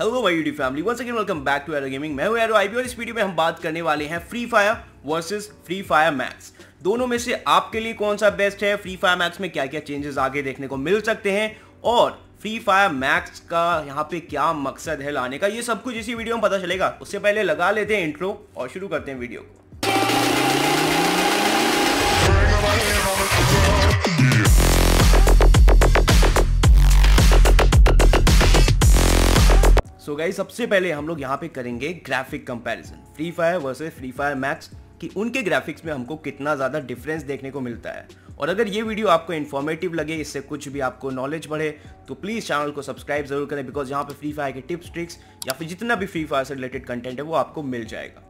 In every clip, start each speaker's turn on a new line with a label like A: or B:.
A: Hello my YouTube family once again welcome back to Aero Gaming मैं हूं arrow IB और इस video में हम बात करने वाले हैं free fire versus free fire max दोनों में से आपके लिए कौन सा बेस्ट है फ्री फायर मैक्स में क्या क्या चेंजेस आगे देखने को मिल सकते हैं और फ्री फायर मैक्स का यहाँ पे क्या मकसद है लाने का ये सब कुछ इसी वीडियो में पता चलेगा उससे पहले लगा लेते हैं इंट्रो और शुरू करते हैं वीडियो को सो गाइज सबसे पहले हम लोग यहाँ पे करेंगे graphic comparison free fire versus free fire max कि उनके ग्राफिक्स में हमको कितना ज़्यादा डिफरेंस देखने को मिलता है और अगर ये वीडियो आपको इन्फॉर्मेटिव लगे इससे कुछ भी आपको नॉलेज बढ़े तो प्लीज़ चैनल को सब्सक्राइब जरूर करें बिकॉज यहाँ पे फ्री फायर के टिप्स ट्रिक्स या फिर जितना भी फ्री फायर से रिलेटेड कंटेंट है वो आपको मिल जाएगा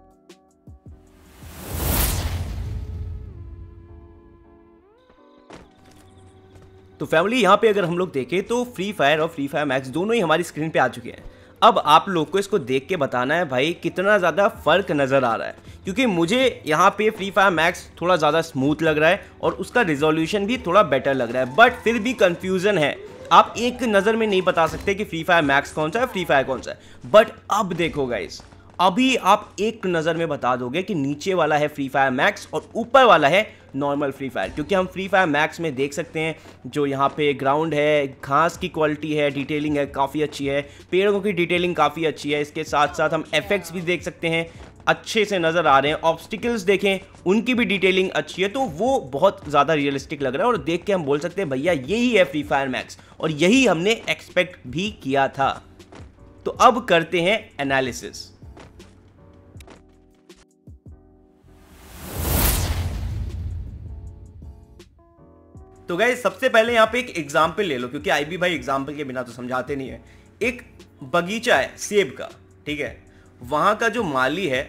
A: तो फैमिली यहाँ पे अगर हम लोग देखें तो फ्री फायर और फ्री फायर मैक्स दोनों ही हमारी स्क्रीन पे आ चुके हैं अब आप लोग को इसको देख के बताना है भाई कितना ज़्यादा फ़र्क नज़र आ रहा है क्योंकि मुझे यहाँ पे फ्री फायर मैक्स थोड़ा ज़्यादा स्मूथ लग रहा है और उसका रिजोल्यूशन भी थोड़ा बेटर लग रहा है बट फिर भी कन्फ्यूज़न है आप एक नज़र में नहीं बता सकते कि फ्री फायर मैक्स कौन सा है फ्री फायर कौन सा है बट अब देखो गाइज़ अभी आप एक नज़र में बता दोगे कि नीचे वाला है फ्री फायर मैक्स और ऊपर वाला है नॉर्मल फ्री फायर क्योंकि हम फ्री फायर मैक्स में देख सकते हैं जो यहाँ पे ग्राउंड है घास की क्वालिटी है डिटेलिंग है काफ़ी अच्छी है पेड़ों की डिटेलिंग काफ़ी अच्छी है इसके साथ साथ हम इफेक्ट्स भी देख सकते हैं अच्छे से नज़र आ रहे हैं ऑब्स्टिकल्स देखें उनकी भी डिटेलिंग अच्छी है तो वो बहुत ज़्यादा रियलिस्टिक लग रहा है और देख के हम बोल सकते हैं भैया यही है फ्री फायर मैक्स और यही हमने एक्सपेक्ट भी किया था तो अब करते हैं एनालिसिस तो गए सबसे पहले यहाँ पे एक एग्जाम्पल ले लो क्योंकि आई भाई एग्जाम्पल के बिना तो समझाते नहीं है एक बगीचा है सेब का ठीक है वहाँ का जो माली है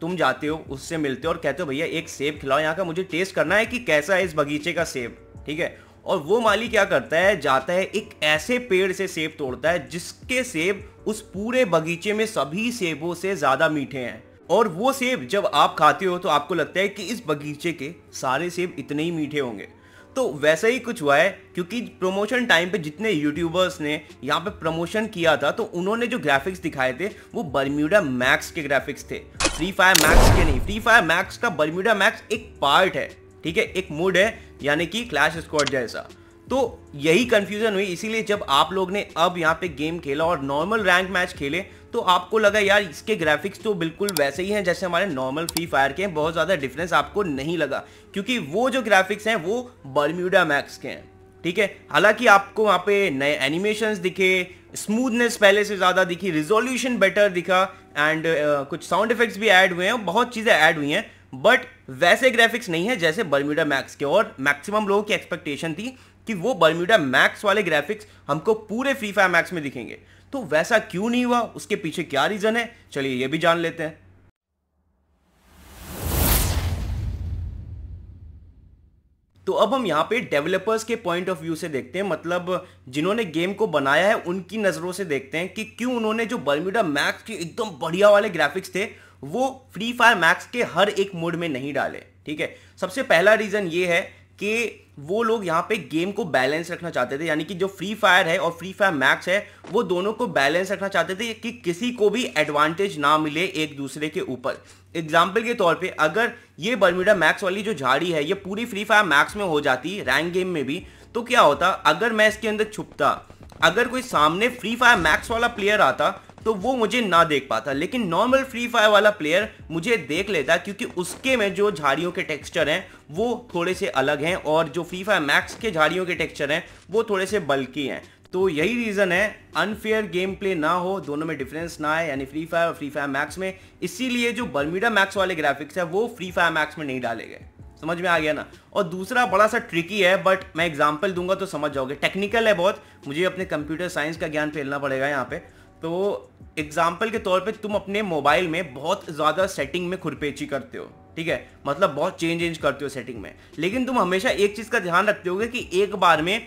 A: तुम जाते हो उससे मिलते हो और कहते हो भैया एक सेब खिलाओ यहाँ का मुझे टेस्ट करना है कि कैसा है इस बगीचे का सेब ठीक है और वो माली क्या करता है जाता है एक ऐसे पेड़ से सेब तोड़ता है जिसके सेब उस पूरे बगीचे में सभी सेबों से ज़्यादा मीठे हैं और वो सेब जब आप खाते हो तो आपको लगता है कि इस बगीचे के सारे सेब इतने ही मीठे होंगे तो वैसे ही कुछ हुआ है क्योंकि प्रमोशन टाइम पे जितने यूट्यूबर्स ने यहाँ पे प्रमोशन किया था तो उन्होंने जो ग्राफिक्स दिखाए थे वो बर्म्यूडा मैक्स के ग्राफिक्स थे फ्री फायर मैक्स के नहीं फ्री फायर मैक्स का बर्म्यूडा मैक्स एक पार्ट है ठीक है एक मूड है यानी कि क्लैश स्क्वाड जैसा तो यही कंफ्यूजन हुई इसीलिए जब आप लोग ने अब यहाँ पे गेम खेला और नॉर्मल रैंक मैच खेले तो आपको लगा यार इसके ग्राफिक्स तो बिल्कुल वैसे ही हैं जैसे हमारे नॉर्मल फ्री फायर के हैं बहुत ज़्यादा डिफरेंस आपको नहीं लगा क्योंकि वो जो ग्राफिक्स हैं वो बर्म्यूडा मैक्स के हैं ठीक है हालांकि आपको वहाँ पे नए एनिमेशंस दिखे स्मूथनेस पहले से ज़्यादा दिखी रिजोल्यूशन बेटर दिखा एंड uh, कुछ साउंड इफेक्ट्स भी ऐड हुए हैं बहुत चीज़ें ऐड हुई हैं बट वैसे ग्राफिक्स नहीं है जैसे बर्म्यूडा मैक्स के और मैक्सिमम लोगों की एक्सपेक्टेशन थी कि वो बर्म्यूडा मैक्स वाले ग्राफिक्स हमको पूरे फ्री फायर मैक्स में दिखेंगे तो वैसा क्यों नहीं हुआ उसके पीछे क्या रीज़न है चलिए ये भी जान लेते हैं तो अब हम यहाँ पे डेवलपर्स के पॉइंट ऑफ व्यू से देखते हैं मतलब जिन्होंने गेम को बनाया है उनकी नज़रों से देखते हैं कि क्यों उन्होंने जो बर्म्यूडा मैक्स के एकदम बढ़िया वाले ग्राफिक्स थे वो फ्री फायर मैक्स के हर एक मोड में नहीं डाले ठीक है सबसे पहला रीज़न ये है कि वो लोग यहाँ पे गेम को बैलेंस रखना चाहते थे यानी कि जो फ्री फायर है और फ्री फायर मैक्स है वो दोनों को बैलेंस रखना चाहते थे कि किसी को भी एडवांटेज ना मिले एक दूसरे के ऊपर एग्जाम्पल के तौर पे अगर ये बर्मिडा मैक्स वाली जो झाड़ी है ये पूरी फ्री फायर मैक्स में हो जाती रैंक गेम में भी तो क्या होता अगर मैं इसके अंदर छुपता अगर कोई सामने फ्री फायर मैक्स वाला प्लेयर आता तो वो मुझे ना देख पाता लेकिन नॉर्मल फ्री फायर वाला प्लेयर मुझे देख लेता क्योंकि उसके में जो झाड़ियों के टेक्सचर हैं वो थोड़े से अलग हैं और जो फ्री फायर मैक्स के झाड़ियों के टेक्स्चर हैं वो थोड़े से बल्कि हैं तो यही रीज़न है अनफेयर गेम प्ले ना हो दोनों में डिफरेंस ना आए यानी फ्री फायर और फ्री फायर मैक्स में इसीलिए जो बर्मिडा मैक्स वाले ग्राफिक्स है वो फ्री फायर मैक्स में नहीं डाले गए समझ में आ गया ना और दूसरा बड़ा सा ट्रिकी है बट मैं एग्जाम्पल दूंगा तो समझ जाओगे टेक्निकल है बहुत मुझे अपने कंप्यूटर साइंस का ज्ञान फैलना पड़ेगा यहाँ पे तो एग्जाम्पल के तौर पे तुम अपने मोबाइल में बहुत ज़्यादा सेटिंग में खुरपेची करते हो ठीक है मतलब बहुत चेंज चेंज करते हो सेटिंग में लेकिन तुम हमेशा एक चीज़ का ध्यान रखते होगे कि एक बार में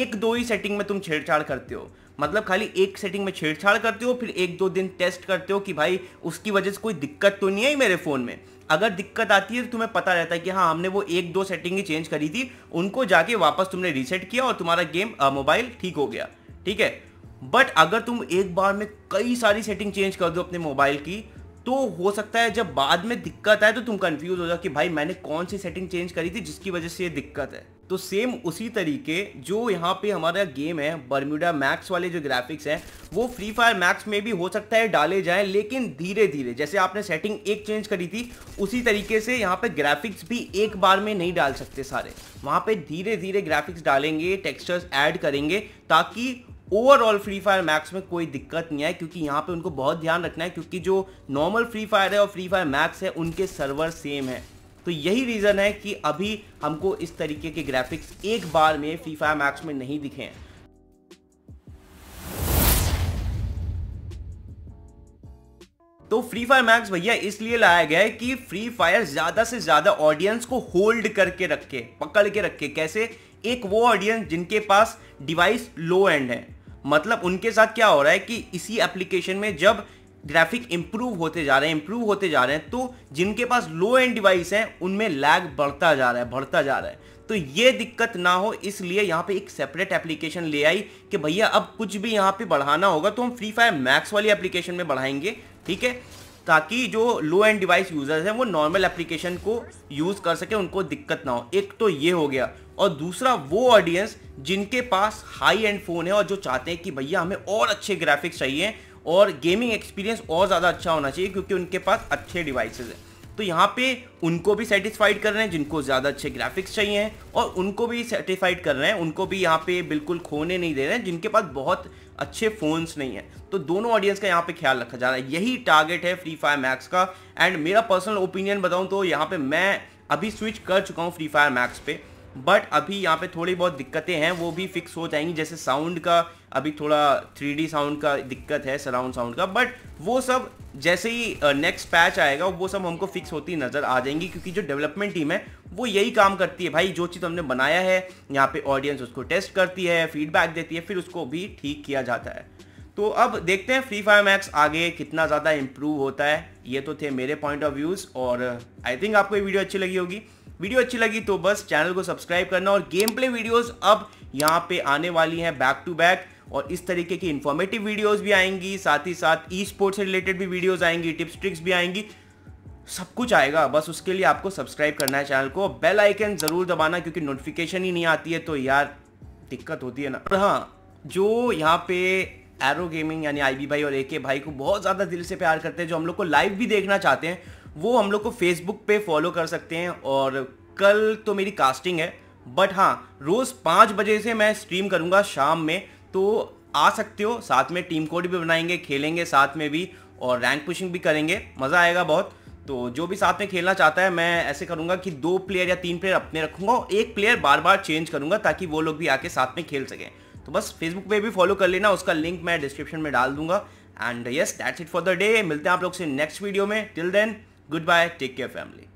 A: एक दो ही सेटिंग में तुम छेड़छाड़ करते हो मतलब खाली एक सेटिंग में छेड़छाड़ करते हो फिर एक दो दिन टेस्ट करते हो कि भाई उसकी वजह से कोई दिक्कत तो नहीं आई मेरे फ़ोन में अगर दिक्कत आती है तो तुम्हें पता रहता है कि हाँ हमने वो एक दो सेटिंग ही चेंज करी थी उनको जाके वापस तुमने रीसेट किया और तुम्हारा गेम मोबाइल ठीक हो गया ठीक है बट अगर तुम एक बार में कई सारी सेटिंग चेंज कर दो अपने मोबाइल की तो हो सकता है जब बाद में दिक्कत आए तो तुम कंफ्यूज हो जाओ कि भाई मैंने कौन सी सेटिंग चेंज करी थी जिसकी वजह से ये दिक्कत है तो सेम उसी तरीके जो यहाँ पे हमारा गेम है बर्म्यूडा मैक्स वाले जो ग्राफिक्स हैं वो फ्री फायर मैक्स में भी हो सकता है डाले जाएं लेकिन धीरे धीरे जैसे आपने सेटिंग एक चेंज करी थी उसी तरीके से यहाँ पे ग्राफिक्स भी एक बार में नहीं डाल सकते सारे वहाँ पे धीरे धीरे ग्राफिक्स डालेंगे टेक्सचर्स ऐड करेंगे ताकि ओवरऑल फ्री फायर मैक्स में कोई दिक्कत नहीं है क्योंकि यहाँ पे उनको बहुत ध्यान रखना है क्योंकि जो नॉर्मल फ्री फायर है और फ्री फायर मैक्स है उनके सर्वर सेम है तो यही रीज़न है कि अभी हमको इस तरीके के ग्राफिक्स एक बार में फ्री फायर मैक्स में नहीं दिखे हैं तो फ्री फायर मैक्स भैया इसलिए लाया गया है कि फ्री फायर ज़्यादा से ज़्यादा ऑडियंस को होल्ड करके रखे पकड़ के रखे कैसे एक वो ऑडियंस जिनके पास डिवाइस लो एंड है मतलब उनके साथ क्या हो रहा है कि इसी एप्लीकेशन में जब ग्राफिक इंप्रूव होते जा रहे हैं इंप्रूव होते जा रहे हैं तो जिनके पास लो एंड डिवाइस हैं उनमें लैग बढ़ता जा रहा है बढ़ता जा रहा है तो ये दिक्कत ना हो इसलिए यहाँ पे एक सेपरेट एप्लीकेशन ले आई कि भैया अब कुछ भी यहाँ पे बढ़ाना होगा तो हम फ्री फायर मैक्स वाली एप्लीकेशन में बढ़ाएंगे ठीक है ताकि जो लो एंड डिवाइस यूज़र्स हैं वो नॉर्मल एप्लीकेशन को यूज़ कर सके उनको दिक्कत ना हो एक तो ये हो गया और दूसरा वो ऑडियंस जिनके पास हाई एंड फ़ोन है और जो चाहते हैं कि भैया हमें और अच्छे ग्राफिक्स चाहिए और गेमिंग एक्सपीरियंस और ज़्यादा अच्छा होना चाहिए क्योंकि उनके पास अच्छे डिवाइसेज हैं तो यहाँ पे उनको भी सेटिस्फाइड कर रहे हैं जिनको ज़्यादा अच्छे ग्राफिक्स चाहिए हैं और उनको भी सेटिस्फाइड कर रहे हैं उनको भी यहाँ पे बिल्कुल खोने नहीं दे रहे हैं जिनके पास बहुत अच्छे फ़ोन्स नहीं हैं तो दोनों ऑडियंस का यहाँ पे ख्याल रखा जा रहा है यही टारगेट है फ्री फायर मैक्स का एंड मेरा पर्सनल ओपिनियन बताऊँ तो यहाँ पर मैं अभी स्विच कर चुका हूँ फ्री फायर मैक्स पे बट अभी यहाँ पे थोड़ी बहुत दिक्कतें हैं वो भी फिक्स हो जाएंगी जैसे साउंड का अभी थोड़ा थ्री साउंड का दिक्कत है सराउंड साउंड का बट वो सब जैसे ही नेक्स्ट पैच आएगा वो सब हमको फिक्स होती नज़र आ जाएंगी क्योंकि जो डेवलपमेंट टीम है वो यही काम करती है भाई जो चीज़ हमने बनाया है यहाँ पे ऑडियंस उसको टेस्ट करती है फीडबैक देती है फिर उसको भी ठीक किया जाता है तो अब देखते हैं फ्री फायर मैक्स आगे कितना ज़्यादा इम्प्रूव होता है ये तो थे मेरे पॉइंट ऑफ व्यूज़ और आई थिंक आपको ये वीडियो अच्छी लगी होगी वीडियो अच्छी लगी तो बस चैनल को सब्सक्राइब करना और गेम प्ले वीडियोज अब यहाँ पे आने वाली हैं बैक टू बैक और इस तरीके की इन्फॉर्मेटिव वीडियोज भी आएंगी साथ ही साथ ई स्पोर्ट्स से रिलेटेड भी वीडियोज आएंगी टिप्स ट्रिक्स भी आएंगी सब कुछ आएगा बस उसके लिए आपको सब्सक्राइब करना है चैनल को बेल आइकन ज़रूर दबाना क्योंकि नोटिफिकेशन ही नहीं आती है तो यार दिक्कत होती है ना और हाँ जो यहाँ पे एरो गेमिंग यानी आई बी भाई और एके भाई को बहुत ज़्यादा दिल से प्यार करते हैं जो हम लोग को लाइव भी देखना चाहते हैं वो हम लोग को फेसबुक पे फॉलो कर सकते हैं और कल तो मेरी कास्टिंग है बट हाँ रोज़ पाँच बजे से मैं स्ट्रीम करूँगा शाम में तो आ सकते हो साथ में टीम कोड भी बनाएंगे खेलेंगे साथ में भी और रैंक पुशिंग भी करेंगे मज़ा आएगा बहुत तो जो भी साथ में खेलना चाहता है मैं ऐसे करूँगा कि दो प्लेयर या तीन प्लेयर अपने रखूँगा और एक प्लेयर बार बार चेंज करूँगा ताकि वो लोग भी आके साथ में खेल सकें तो बस फेसबुक पे भी फॉलो कर लेना उसका लिंक मैं डिस्क्रिप्शन में डाल दूंगा and yes that's it for the day मिलते हैं आप लोग से नेक्स्ट वीडियो में till then Goodbye. Take care, family.